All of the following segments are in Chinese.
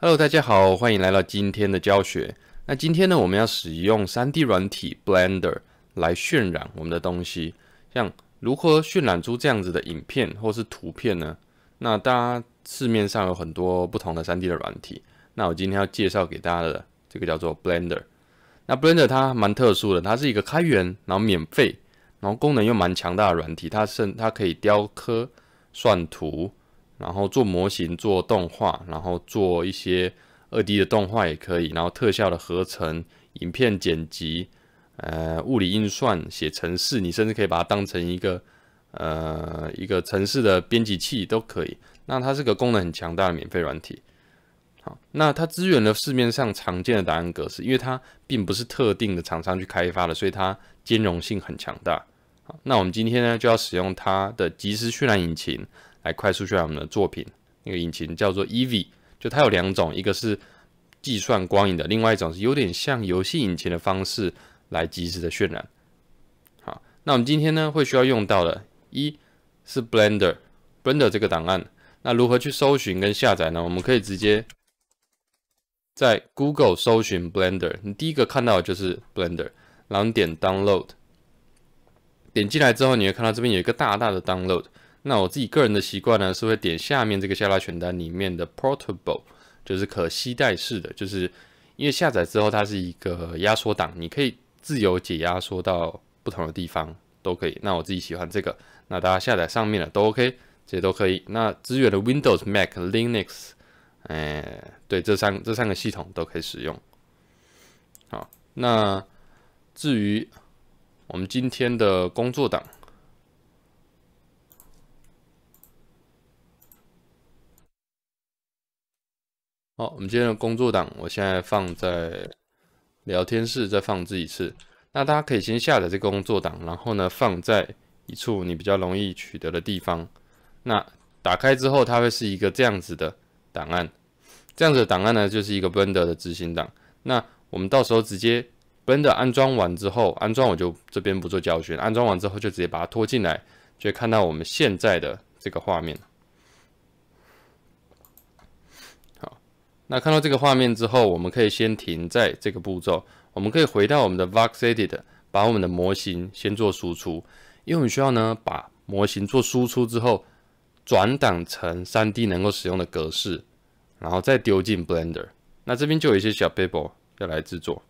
Hello，大家好，欢迎来到今天的教学。那今天呢，我们要使用 3D 软体 Blender 来渲染我们的东西，像如何渲染出这样子的影片或是图片呢？那大家市面上有很多不同的 3D 的软体，那我今天要介绍给大家的这个叫做 Blender。那 Blender 它蛮特殊的，它是一个开源，然后免费，然后功能又蛮强大的软体，它甚它可以雕刻、算图。然后做模型、做动画，然后做一些二 D 的动画也可以，然后特效的合成、影片剪辑、呃物理运算、写程式，你甚至可以把它当成一个呃一个程式的编辑器都可以。那它是个功能很强大的免费软体，好，那它支援了市面上常见的答案格式，因为它并不是特定的厂商去开发的，所以它兼容性很强大。好，那我们今天呢就要使用它的即时渲染引擎。来快速渲染我们的作品，那个引擎叫做 e v 就它有两种，一个是计算光影的，另外一种是有点像游戏引擎的方式来及时的渲染。好，那我们今天呢会需要用到的，一是 Blender，Blender 这个档案，那如何去搜寻跟下载呢？我们可以直接在 Google 搜寻 Blender，你第一个看到的就是 Blender，然后你点 Download，点进来之后你会看到这边有一个大大的 Download。那我自己个人的习惯呢，是会点下面这个下拉选单里面的 Portable，就是可携带式的，就是因为下载之后它是一个压缩档，你可以自由解压缩到不同的地方都可以。那我自己喜欢这个，那大家下载上面的都 OK，这些都可以。那支援的 Windows、Mac、Linux，哎，对，这三这三个系统都可以使用。好，那至于我们今天的工作档。好，我们今天的工作档，我现在放在聊天室再放置一次。那大家可以先下载这个工作档，然后呢放在一处你比较容易取得的地方。那打开之后，它会是一个这样子的档案，这样子的档案呢就是一个奔 r 的执行档。那我们到时候直接奔 r 安装完之后，安装我就这边不做教学，安装完之后就直接把它拖进来，就看到我们现在的这个画面。那看到这个画面之后，我们可以先停在这个步骤，我们可以回到我们的 Vox Edit，把我们的模型先做输出，因为我们需要呢把模型做输出之后，转档成三 D 能够使用的格式，然后再丢进 Blender。那这边就有一些小 a e r 要来制作。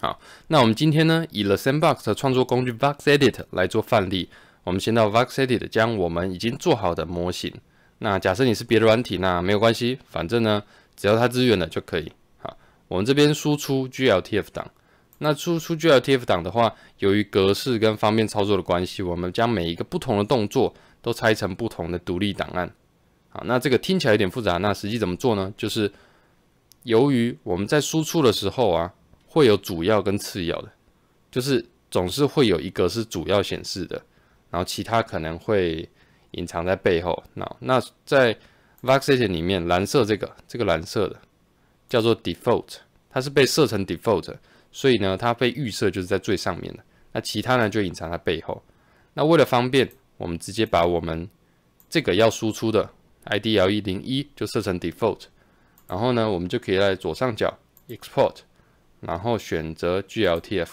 好，那我们今天呢以 The Sandbox 创作工具 Vox Edit 来做范例，我们先到 Vox Edit 将我们已经做好的模型。那假设你是别的软体，那没有关系，反正呢，只要它支援了就可以。好，我们这边输出 GLTF 档。那输出 GLTF 档的话，由于格式跟方便操作的关系，我们将每一个不同的动作都拆成不同的独立档案。好，那这个听起来有点复杂，那实际怎么做呢？就是由于我们在输出的时候啊，会有主要跟次要的，就是总是会有一个是主要显示的，然后其他可能会。隐藏在背后。那那在 Voxel 里面，蓝色这个这个蓝色的叫做 Default，它是被设成 Default，所以呢，它被预设就是在最上面的。那其他呢就隐藏在背后。那为了方便，我们直接把我们这个要输出的 IDL 一零一就设成 Default，然后呢，我们就可以在左上角 Export，然后选择 GLTF。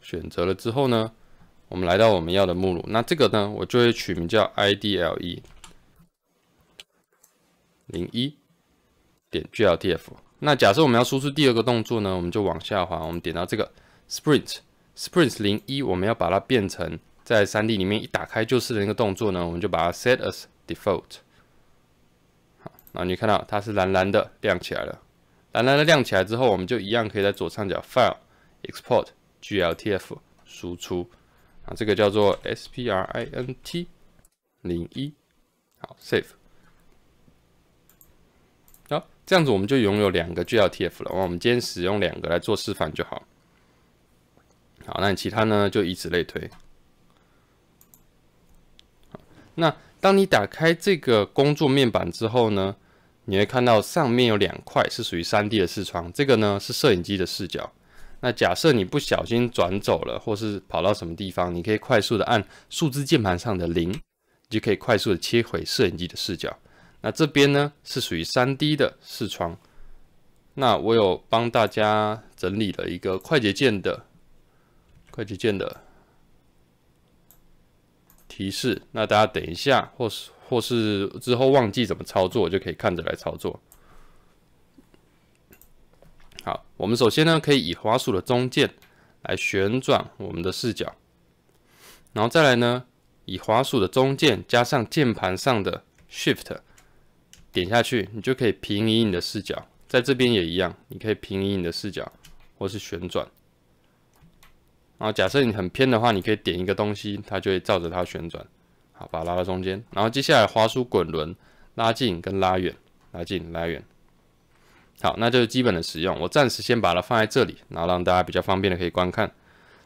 选择了之后呢？我们来到我们要的目录，那这个呢，我就会取名叫 i d l e 零一点 g l t f。那假设我们要输出第二个动作呢，我们就往下滑，我们点到这个 sprint sprint 零一，我们要把它变成在三 D 里面一打开就是的那个动作呢，我们就把它 set as default。好，那你看到它是蓝蓝的亮起来了，蓝蓝的亮起来之后，我们就一样可以在左上角 file export g l t f 输出。啊，这个叫做 S P R I N T 零一，好，Save。好，这样子我们就拥有两个 G L T F 了。我们今天使用两个来做示范就好。好，那其他呢就以此类推。那当你打开这个工作面板之后呢，你会看到上面有两块是属于三 D 的视窗，这个呢是摄影机的视角。那假设你不小心转走了，或是跑到什么地方，你可以快速的按数字键盘上的零，你就可以快速的切回摄影机的视角。那这边呢是属于三 D 的视窗。那我有帮大家整理了一个快捷键的快捷键的提示。那大家等一下，或是或是之后忘记怎么操作，就可以看着来操作。好，我们首先呢，可以以滑鼠的中键来旋转我们的视角，然后再来呢，以滑鼠的中键加上键盘上的 Shift 点下去，你就可以平移你的视角。在这边也一样，你可以平移你的视角，或是旋转。然后假设你很偏的话，你可以点一个东西，它就会照着它旋转。好，把它拉到中间。然后接下来滑鼠滚轮拉近跟拉远，拉近，拉远。好，那就是基本的使用，我暂时先把它放在这里，然后让大家比较方便的可以观看。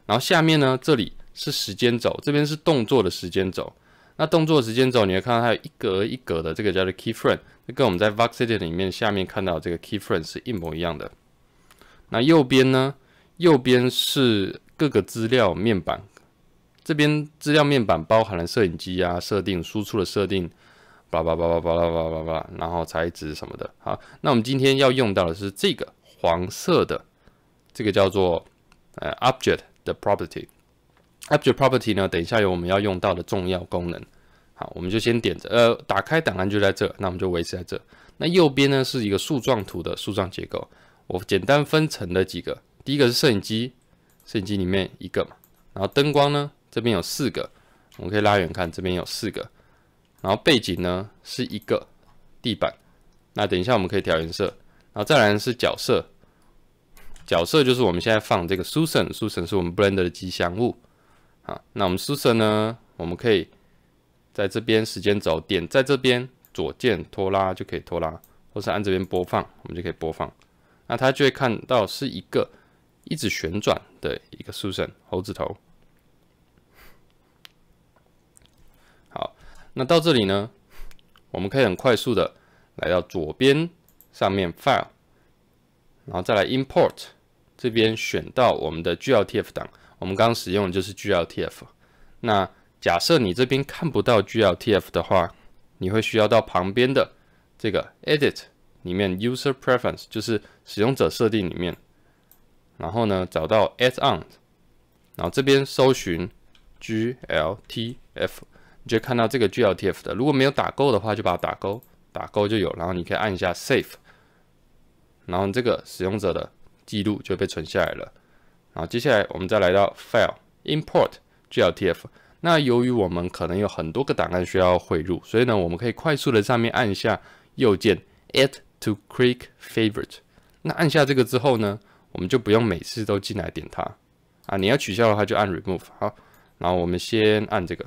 然后下面呢，这里是时间轴，这边是动作的时间轴。那动作的时间轴，你会看到它有一格一格的，这个叫做 keyframe，跟我们在 Vostit 里面下面看到这个 keyframe 是一模一样的。那右边呢，右边是各个资料面板，这边资料面板包含了摄影机啊、设定、输出的设定。叭叭叭叭叭叭叭叭，然后材质什么的。好，那我们今天要用到的是这个黄色的，这个叫做呃，object 的 property。object property 呢，等一下有我们要用到的重要功能。好，我们就先点着，呃，打开档案就在这，那我们就维持在这。那右边呢是一个树状图的树状结构，我简单分成了几个。第一个是摄影机，摄影机里面一个嘛。然后灯光呢，这边有四个，我们可以拉远看，这边有四个。然后背景呢是一个地板，那等一下我们可以调颜色，然后再来是角色，角色就是我们现在放这个 Susan，Susan 是我们 Blender 的吉祥物，啊，那我们 Susan 呢，我们可以在这边时间轴点，在这边左键拖拉就可以拖拉，或是按这边播放，我们就可以播放，那它就会看到是一个一直旋转的一个 Susan 猴子头。那到这里呢，我们可以很快速的来到左边上面 File，然后再来 Import 这边选到我们的 GLTF 档。我们刚刚使用的就是 GLTF。那假设你这边看不到 GLTF 的话，你会需要到旁边的这个 Edit 里面 User p r e f e r e n c e 就是使用者设定里面，然后呢找到 a d d o n 然后这边搜寻 GLTF。你就看到这个 GLTF 的，如果没有打勾的话，就把它打勾，打勾就有。然后你可以按一下 Save，然后这个使用者的记录就被存下来了。然后接下来我们再来到 File Import GLTF。那由于我们可能有很多个档案需要汇入，所以呢，我们可以快速的上面按一下右键，Add to Quick Favorite。那按下这个之后呢，我们就不用每次都进来点它。啊，你要取消的话就按 Remove。好，然后我们先按这个。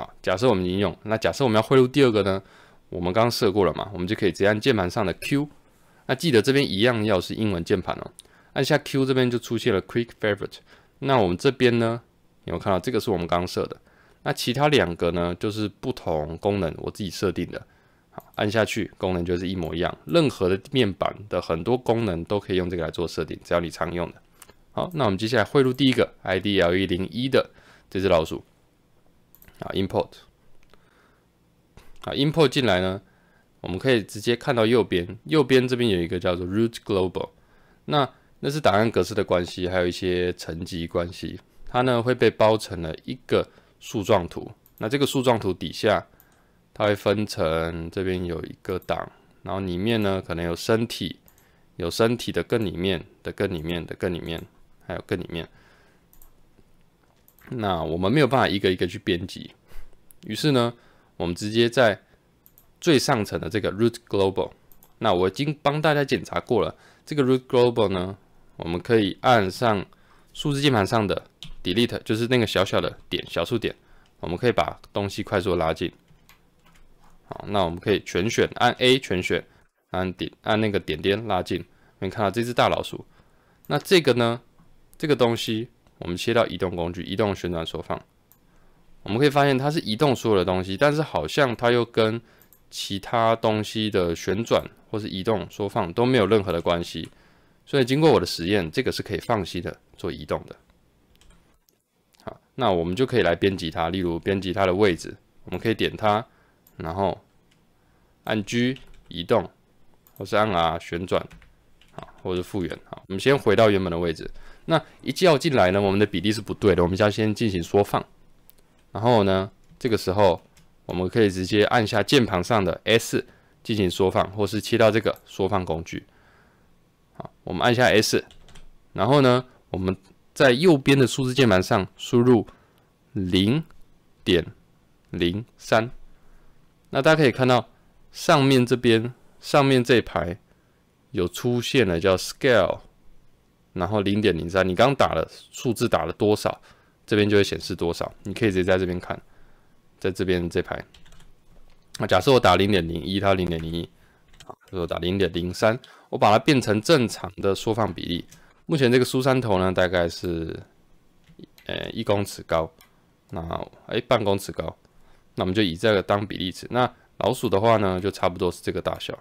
好，假设我们已经用，那假设我们要汇入第二个呢？我们刚刚设过了嘛？我们就可以直接按键盘上的 Q，那记得这边一样要是英文键盘哦。按下 Q，这边就出现了 Quick Favorite。那我们这边呢？有有看到这个是我们刚刚设的。那其他两个呢，就是不同功能，我自己设定的。好，按下去功能就是一模一样。任何的面板的很多功能都可以用这个来做设定，只要你常用的。好，那我们接下来汇入第一个 IDLE 零一的这只老鼠。啊，import，啊，import 进来呢，我们可以直接看到右边，右边这边有一个叫做 root global，那那是档案格式的关系，还有一些层级关系，它呢会被包成了一个树状图，那这个树状图底下，它会分成这边有一个档，然后里面呢可能有身体，有身体的更里面的更里面的更里面，还有更里面。那我们没有办法一个一个去编辑，于是呢，我们直接在最上层的这个 root global，那我已经帮大家检查过了，这个 root global 呢，我们可以按上数字键盘上的 delete，就是那个小小的点小数点，我们可以把东西快速拉近。好，那我们可以全选，按 A 全选，按点按那个点点拉近，你看到这只大老鼠，那这个呢，这个东西。我们切到移动工具，移动、旋转、缩放，我们可以发现它是移动所有的东西，但是好像它又跟其他东西的旋转或是移动、缩放都没有任何的关系。所以经过我的实验，这个是可以放心的做移动的。好，那我们就可以来编辑它，例如编辑它的位置，我们可以点它，然后按 G 移动，或是按 R 旋转，好，或是复原。好，我们先回到原本的位置。那一叫进来呢，我们的比例是不对的，我们要先进行缩放。然后呢，这个时候我们可以直接按下键盘上的 S 进行缩放，或是切到这个缩放工具。好，我们按下 S，然后呢，我们在右边的数字键盘上输入零点零三。那大家可以看到上面这边上面这一排有出现了叫 Scale。然后零点零三，你刚打了数字打了多少，这边就会显示多少。你可以直接在这边看，在这边这排。那假设我打零点零一，它零点零一，好，如果打零点零三，我把它变成正常的缩放比例。目前这个苏三头呢，大概是呃一公尺高，那哎半公尺高，那我们就以这个当比例尺。那老鼠的话呢，就差不多是这个大小。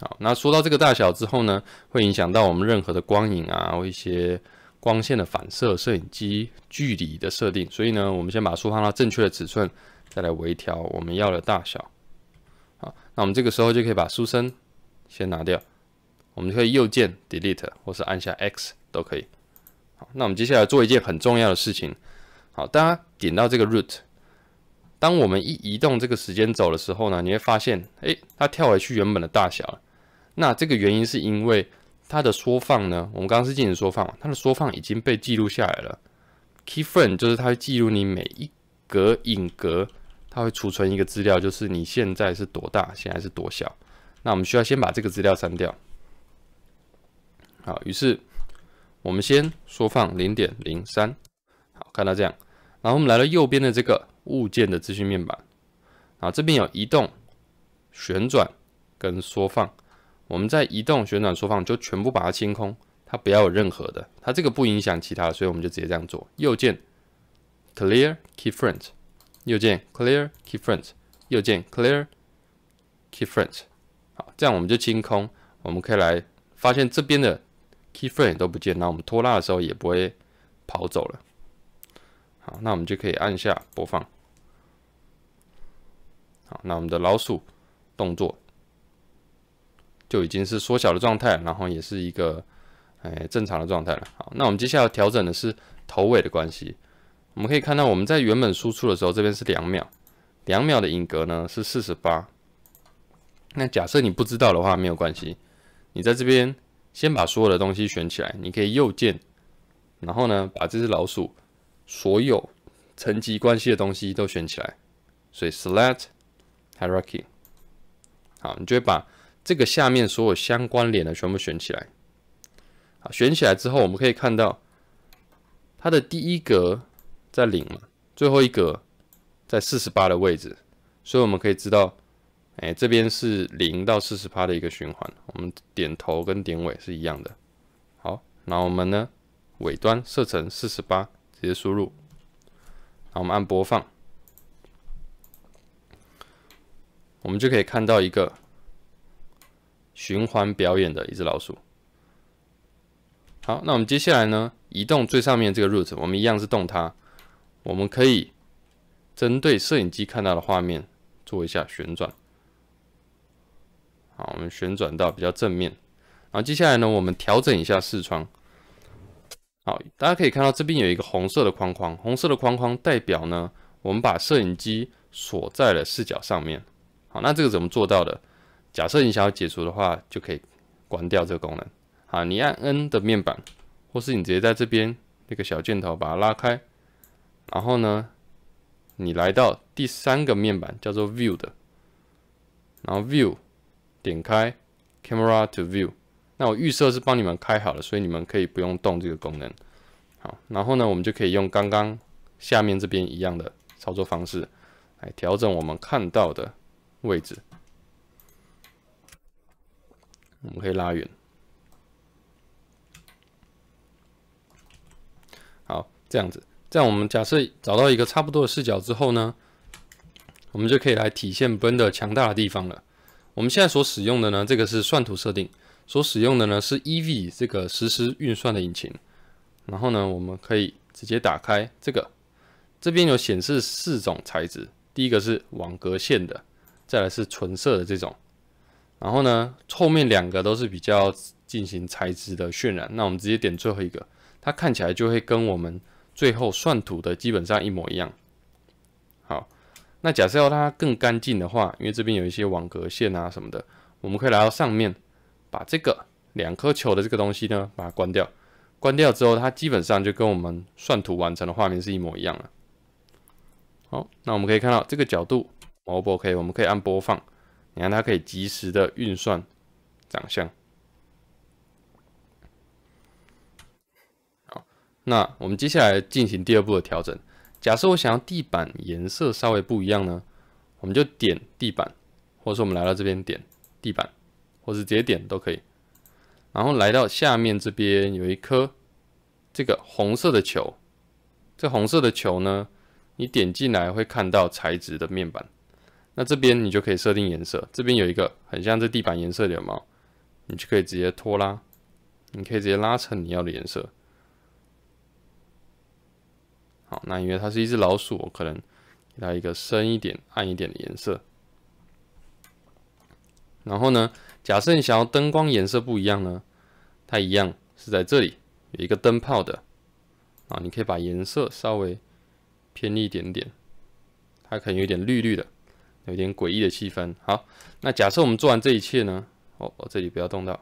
好，那说到这个大小之后呢，会影响到我们任何的光影啊，或一些光线的反射、摄影机距离的设定。所以呢，我们先把书放到正确的尺寸，再来微调我们要的大小。好，那我们这个时候就可以把书身先拿掉。我们可以右键 Delete 或是按下 X 都可以。好，那我们接下来做一件很重要的事情。好，大家点到这个 Root。当我们一移动这个时间走的时候呢，你会发现，哎，它跳回去原本的大小了。那这个原因是因为它的缩放呢，我们刚刚是进行缩放，它的缩放已经被记录下来了。Keyframe 就是它会记录你每一格、影格，它会储存一个资料，就是你现在是多大，现在是多小。那我们需要先把这个资料删掉。好，于是我们先缩放零点零三，好，看到这样，然后我们来到右边的这个。物件的资讯面板，啊，这边有移动、旋转跟缩放。我们在移动、旋转、缩放就全部把它清空，它不要有任何的，它这个不影响其他的，所以我们就直接这样做。右键 Clear Keyframes，右键 Clear Keyframes，右键 Clear Keyframes。好，这样我们就清空，我们可以来发现这边的 k e y f r a m e 都不见，那我们拖拉的时候也不会跑走了。好，那我们就可以按下播放。那我们的老鼠动作就已经是缩小的状态，然后也是一个哎正常的状态了。好，那我们接下来调整的是头尾的关系。我们可以看到，我们在原本输出的时候，这边是两秒，两秒的影格呢是四十八。那假设你不知道的话，没有关系，你在这边先把所有的东西选起来，你可以右键，然后呢把这只老鼠所有层级关系的东西都选起来，所以 select。Hierarchy，好，你就会把这个下面所有相关联的全部选起来。好，选起来之后，我们可以看到它的第一格在零嘛，最后一格在四十八的位置，所以我们可以知道，哎，这边是零到四十八的一个循环。我们点头跟点尾是一样的。好，那我们呢，尾端设成四十八，直接输入，然后我们按播放。我们就可以看到一个循环表演的一只老鼠。好，那我们接下来呢？移动最上面这个 root，我们一样是动它。我们可以针对摄影机看到的画面做一下旋转。好，我们旋转到比较正面。然后接下来呢，我们调整一下视窗。好，大家可以看到这边有一个红色的框框，红色的框框代表呢，我们把摄影机锁在了视角上面。好，那这个怎么做到的？假设你想要解除的话，就可以关掉这个功能。好，你按 N 的面板，或是你直接在这边那个小箭头把它拉开，然后呢，你来到第三个面板叫做 View 的，然后 View 点开 Camera to View。那我预设是帮你们开好了，所以你们可以不用动这个功能。好，然后呢，我们就可以用刚刚下面这边一样的操作方式来调整我们看到的。位置，我们可以拉远。好，这样子，这样我们假设找到一个差不多的视角之后呢，我们就可以来体现 b e e 的强大的地方了。我们现在所使用的呢，这个是算图设定，所使用的呢是 E V 这个实时运算的引擎。然后呢，我们可以直接打开这个，这边有显示四种材质，第一个是网格线的。再来是纯色的这种，然后呢，后面两个都是比较进行材质的渲染。那我们直接点最后一个，它看起来就会跟我们最后算图的基本上一模一样。好，那假设要它更干净的话，因为这边有一些网格线啊什么的，我们可以来到上面，把这个两颗球的这个东西呢，把它关掉。关掉之后，它基本上就跟我们算图完成的画面是一模一样了。好，那我们可以看到这个角度。毛不可以，我们可以按播放。你看，它可以及时的运算长相。好，那我们接下来进行第二步的调整。假设我想要地板颜色稍微不一样呢，我们就点地板，或者说我们来到这边点地板，或是直接点都可以。然后来到下面这边有一颗这个红色的球，这红色的球呢，你点进来会看到材质的面板。那这边你就可以设定颜色，这边有一个很像这地板颜色的毛，你就可以直接拖拉，你可以直接拉成你要的颜色。好，那因为它是一只老鼠，我可能给它一个深一点、暗一点的颜色。然后呢，假设你想要灯光颜色不一样呢，它一样是在这里有一个灯泡的啊，你可以把颜色稍微偏一点点，它可能有点绿绿的。有点诡异的气氛。好，那假设我们做完这一切呢？哦，这里不要动到。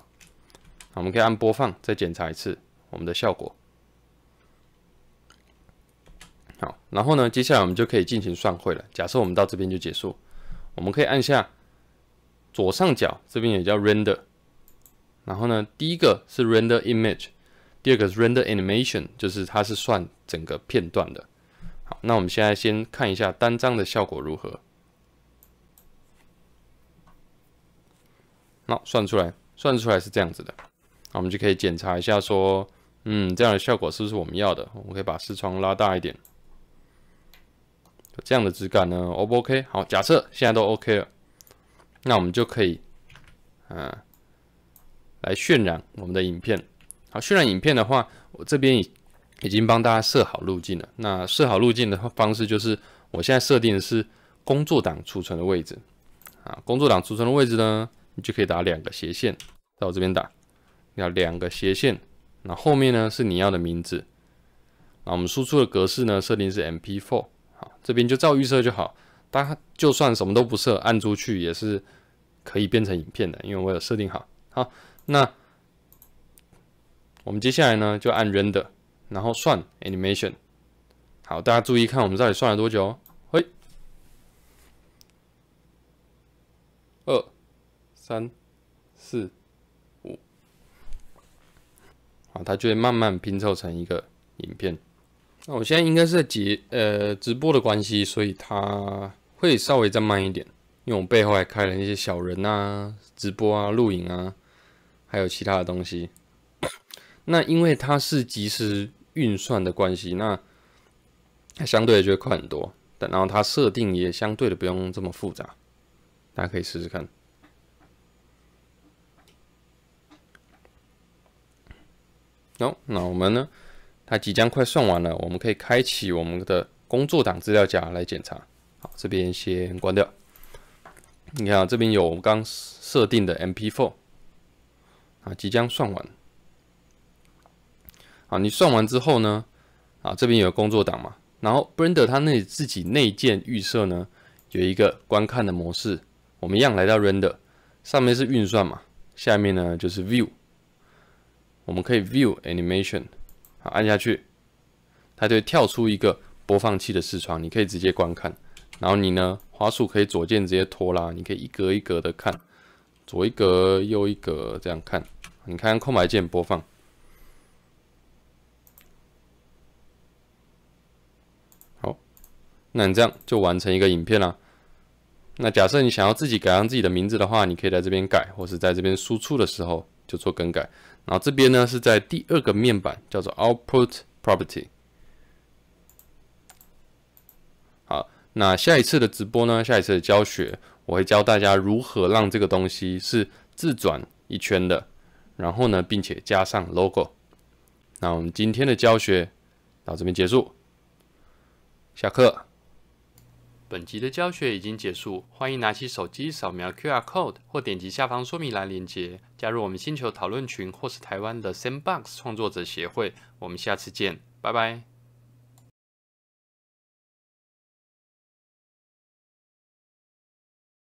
我们可以按播放，再检查一次我们的效果。好，然后呢，接下来我们就可以进行算会了。假设我们到这边就结束，我们可以按下左上角这边也叫 Render，然后呢，第一个是 Render Image，第二个是 Render Animation，就是它是算整个片段的。好，那我们现在先看一下单张的效果如何。算出来，算出来是这样子的，那我们就可以检查一下，说，嗯，这样的效果是不是我们要的？我们可以把视窗拉大一点，这样的质感呢，O 不 OK？好，假设现在都 OK 了，那我们就可以，啊，来渲染我们的影片。好，渲染影片的话，我这边已已经帮大家设好路径了。那设好路径的方式就是，我现在设定的是工作档储存的位置，啊，工作档储存的位置呢？你就可以打两个斜线，在我这边打，要两个斜线，那后面呢是你要的名字，那我们输出的格式呢设定是 MP4，好，这边就照预设就好，大家就算什么都不设，按出去也是可以变成影片的，因为我有设定好。好，那我们接下来呢就按 Render，然后算 animation，好，大家注意看我们到底算了多久，嘿，二。三四五啊，它就会慢慢拼凑成一个影片。那我现在应该是在截呃直播的关系，所以它会稍微再慢一点。因为我背后还开了那些小人啊、直播啊、录影啊，还有其他的东西。那因为它是即时运算的关系，那它相对的就会快很多。然后它设定也相对的不用这么复杂，大家可以试试看。那我们呢？它即将快算完了，我们可以开启我们的工作档资料夹来检查。好，这边先关掉。你看啊，这边有我们刚设定的 MP4，啊，即将算完。好，你算完之后呢？啊，这边有工作档嘛。然后 b Render 它那里自己内建预设呢，有一个观看的模式。我们一样来到 Render，上面是运算嘛，下面呢就是 View。我们可以 view animation，好按下去，它就会跳出一个播放器的视窗，你可以直接观看。然后你呢，花束可以左键直接拖拉，你可以一格一格的看，左一格右一格这样看。你看空白键播放，好，那你这样就完成一个影片啦。那假设你想要自己改上自己的名字的话，你可以在这边改，或是在这边输出的时候就做更改。然后这边呢是在第二个面板，叫做 Output Property。好，那下一次的直播呢，下一次的教学，我会教大家如何让这个东西是自转一圈的，然后呢，并且加上 Logo。那我们今天的教学到这边结束，下课。本集的教学已经结束，欢迎拿起手机扫描 QR Code 或点击下方说明栏链接，加入我们星球讨论群或是台湾的 s n m b o x 创作者协会。我们下次见，拜拜。